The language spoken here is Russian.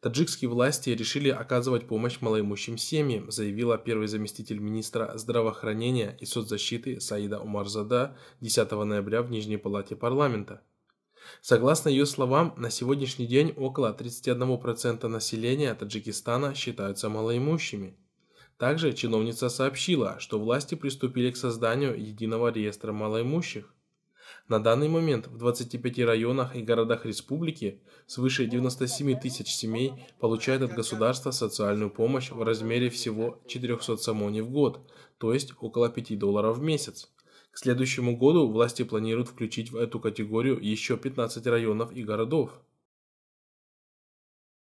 Таджикские власти решили оказывать помощь малоимущим семьям, заявила первый заместитель министра здравоохранения и соцзащиты Саида Умарзада 10 ноября в Нижней палате парламента. Согласно ее словам, на сегодняшний день около 31% населения Таджикистана считаются малоимущими. Также чиновница сообщила, что власти приступили к созданию единого реестра малоимущих. На данный момент в 25 районах и городах республики свыше 97 тысяч семей получают от государства социальную помощь в размере всего 400 самоней в год, то есть около 5 долларов в месяц. К следующему году власти планируют включить в эту категорию еще 15 районов и городов.